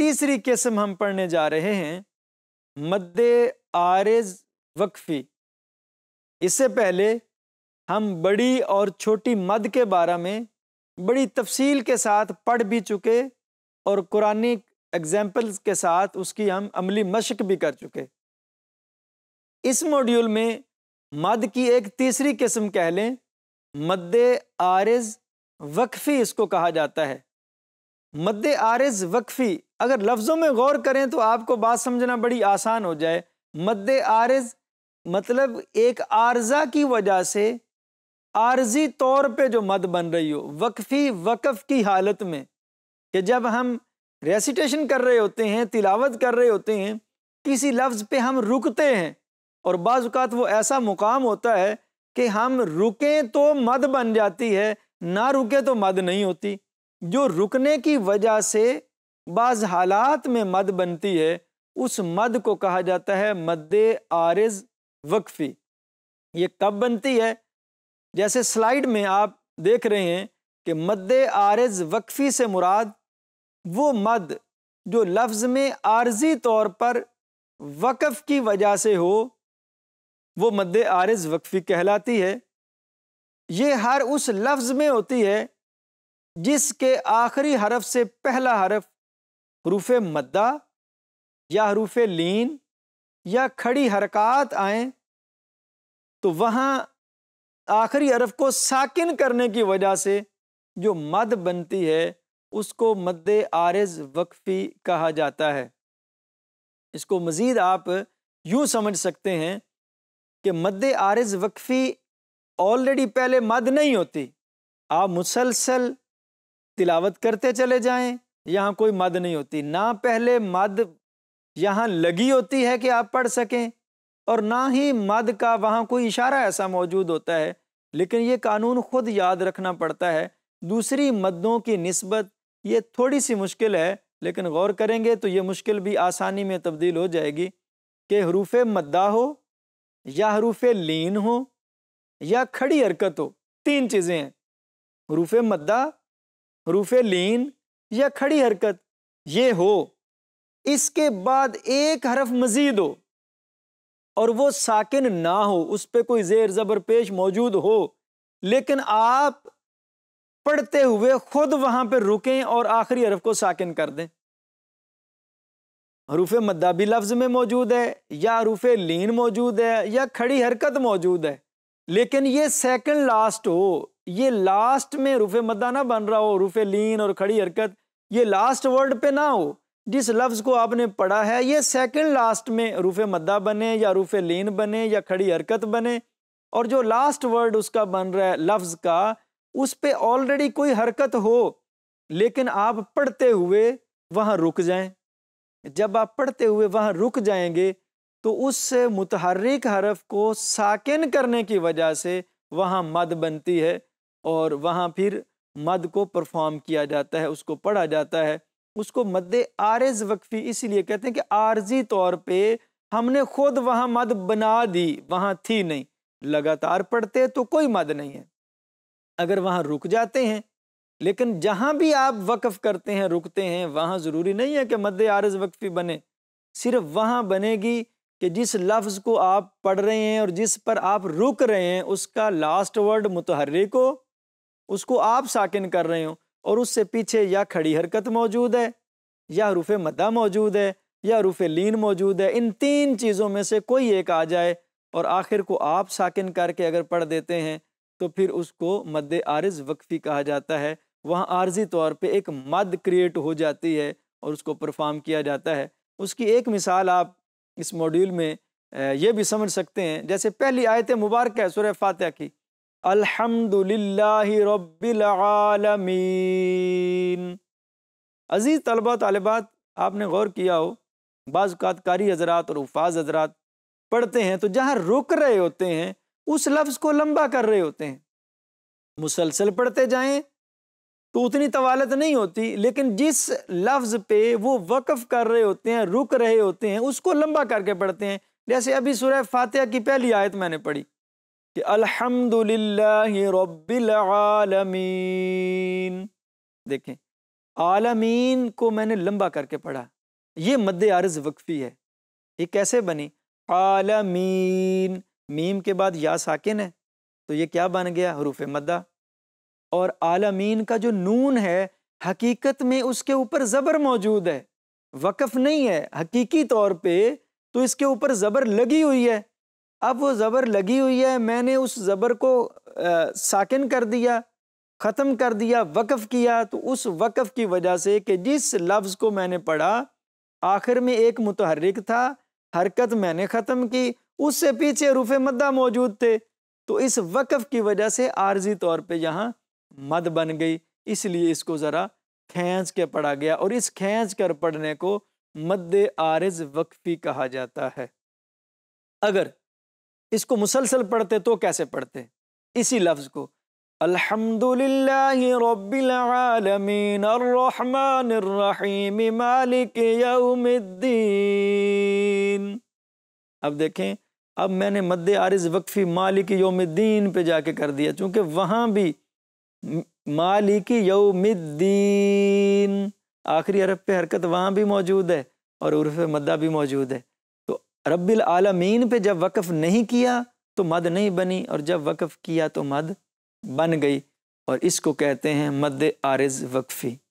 तीसरी किस्म हम पढ़ने जा रहे हैं मद आरज वक्फी इससे पहले हम बड़ी और छोटी मद के बारे में बड़ी तफसील के साथ पढ़ भी चुके और कुरानी एग्जाम्पल्स के साथ उसकी हम अमली मशक भी कर चुके इस मॉड्यूल में मद की एक तीसरी किस्म कह लें मद आरज वक्फी इसको कहा जाता है मद आरज वक्फ़ी अगर लफ्ज़ों में गौर करें तो आपको बात समझना बड़ी आसान हो जाए मद आरज मतलब एक आर्जा की वजह से आर्जी तौर पे जो मद बन रही हो वक्फ़ी वक़ की हालत में कि जब हम रेसिटेशन कर रहे होते हैं तिलावत कर रहे होते हैं किसी लफ्ज़ पे हम रुकते हैं और बाज़ात वो ऐसा मुकाम होता है कि हम रुकें तो मद बन जाती है ना रुकें तो मद नहीं होती जो रुकने की वजह से बाज हालात में मद बनती है उस मद को कहा जाता है मद आरज वक्फी ये कब बनती है जैसे स्लाइड में आप देख रहे हैं कि मद आरज वक्फी से मुराद वो मद जो लफ्ज़ में आर्जी तौर पर वक़ की वजह से हो वो मद आरज वक्फी कहलाती है ये हर उस लफ्ज़ में होती है जिसके आखिरी हरफ से पहला हरफ हरूफ मद्दा या हरूफ लीन या खड़ी हरकत आए तो वहाँ आखिरी हरफ को साकिन करने की वजह से जो मद बनती है उसको मद आरज वक्फ़ी कहा जाता है इसको मज़ीद आप यूँ समझ सकते हैं कि मद आरज वक्फ़ी ऑलरेडी पहले मद नहीं होती आप मुसलसल तिलावत करते चले जाएं यहाँ कोई मद नहीं होती ना पहले मद यहाँ लगी होती है कि आप पढ़ सकें और ना ही मद का वहाँ कोई इशारा ऐसा मौजूद होता है लेकिन ये कानून खुद याद रखना पड़ता है दूसरी मदों की नस्बत ये थोड़ी सी मुश्किल है लेकिन गौर करेंगे तो ये मुश्किल भी आसानी में तब्दील हो जाएगी कि हरूफ मद्दा हो या हरूफ लीन हो या खड़ी हरकत हो तीन चीज़ें हैं हरूफ मद्दा रूफ़ लीन या खड़ी हरकत ये हो इसके बाद एक हरफ मजीद हो और वो साकिन ना हो उस पर कोई जेर ज़बर पेश मौजूद हो लेकिन आप पढ़ते हुए ख़ुद वहां पर रुकें और आखिरी हरफ को साकिन कर दें हरूफ मद्दाबी लफ्ज़ में मौजूद है या हरूफ लीन मौजूद है या खड़ी हरकत मौजूद है लेकिन ये सेकंड लास्ट हो ये लास्ट में रूफ मद्दा ना बन रहा हो रूफ लीन और खड़ी हरकत ये लास्ट वर्ड पे ना हो जिस लफ्ज़ को आपने पढ़ा है ये सेकंड लास्ट में रूफ मद्दा बने या रूफ लीन बने या खड़ी हरकत बने और जो लास्ट वर्ड उसका बन रहा है लफ्ज़ का उस पर ऑलरेडी कोई हरकत हो लेकिन आप पढ़ते हुए वहाँ रुक जाएँ जब आप पढ़ते हुए वहाँ रुक जाएंगे तो उस मुतहरक हरफ को साकिन करने की वजह से वहाँ मद बनती है और वहाँ फिर मद को परफॉर्म किया जाता है उसको पढ़ा जाता है उसको मद आरज वक्फी इसलिए कहते हैं कि आर्जी तौर पे हमने खुद वहाँ मद बना दी वहाँ थी नहीं लगातार पढ़ते तो कोई मद नहीं है अगर वहाँ रुक जाते हैं लेकिन जहाँ भी आप वक्फ करते हैं रुकते हैं वहाँ ज़रूरी नहीं है कि मद आरज वक्फी बने सिर्फ वहाँ बनेगी कि जिस लफ्ज़ को आप पढ़ रहे हैं और जिस पर आप रुक रहे हैं उसका लास्ट वर्ड मुतहर्रिक हो उसको आप साकिन कर रहे हो और उससे पीछे या खड़ी हरकत मौजूद है या रूफ़ मदा मौजूद है या रूफ़ लीन मौजूद है इन तीन चीज़ों में से कोई एक आ जाए और आखिर को आप साकिन करके अगर पढ़ देते हैं तो फिर उसको मद आरज वक्फी कहा जाता है वहाँ आर्जी तौर पर एक मद क्रिएट हो जाती है और उसको परफॉर्म किया जाता है उसकी एक मिसाल आप इस मॉड्यूल में ये भी समझ सकते हैं जैसे पहली आयत मुबारक है सुरह फातह की अल्हम्दुलिल्लाहि रब्बिल आलमीन अज़ीज़ तलबा तलबात आपने गौर किया हो बाज़ात कारी हजरात और उफाज हजरात पढ़ते हैं तो जहाँ रुक रहे होते हैं उस लफ्ज़ को लंबा कर रहे होते हैं मुसलसल पढ़ते जाएँ तो उतनी तवालत नहीं होती लेकिन जिस लफ्ज़ पे वो वक़ कर रहे होते हैं रुक रहे होते हैं उसको लंबा करके पढ़ते हैं जैसे अभी सुरह फातिहा की पहली आयत मैंने पढ़ी कि अल्हम्दुलिल्लाह रब्बिल आलमीन देखें आलमीन को मैंने लंबा करके पढ़ा ये मद आरज वक्फ़ी है ये कैसे बनी आलमीन मीम के बाद या साकिन है तो ये क्या बन गया हरूफ मद्दा और आलमीन का जो नून है हकीकत में उसके ऊपर ज़बर मौजूद है वक़ नहीं है हकीकी तौर पे तो इसके ऊपर ज़बर लगी हुई है अब वो ज़बर लगी हुई है मैंने उस ज़बर को आ, साकिन कर दिया ख़त्म कर दिया वक़फ़ किया तो उस वक़फ़ की वजह से कि जिस लफ्ज़ को मैंने पढ़ा आखिर में एक मतहरक था हरकत मैंने ख़त्म की उससे पीछे रूफ मद्दा मौजूद थे तो इस वक़फ़ की वजह से आर्जी तौर पे यहाँ मद बन गई इसलिए इसको ज़रा खींच के पढ़ा गया और इस खींच कर पढ़ने को मद आरज वक्फ़ी कहा जाता है अगर इसको मुसलसल पढ़ते तो कैसे पढ़ते इसी लफ्ज़ को अल्हम्दुलिल्लाहिरब्बिलआलमीन अब देखें अब मैंने मद्द आरिज वक्फ़ी मालिक योमिद्दीन पे जाके कर दिया चूँकि वहाँ भी मालिक योमिद्दीन आखिरी अरब पे हरकत वहाँ भी मौजूद है और उर्फ मद्दा भी मौजूद है रब्बिल आलमीन पे जब वक़फ़ नहीं किया तो मद नहीं बनी और जब वक़ किया तो मद बन गई और इसको कहते हैं मद आरज़ वक्फ़ी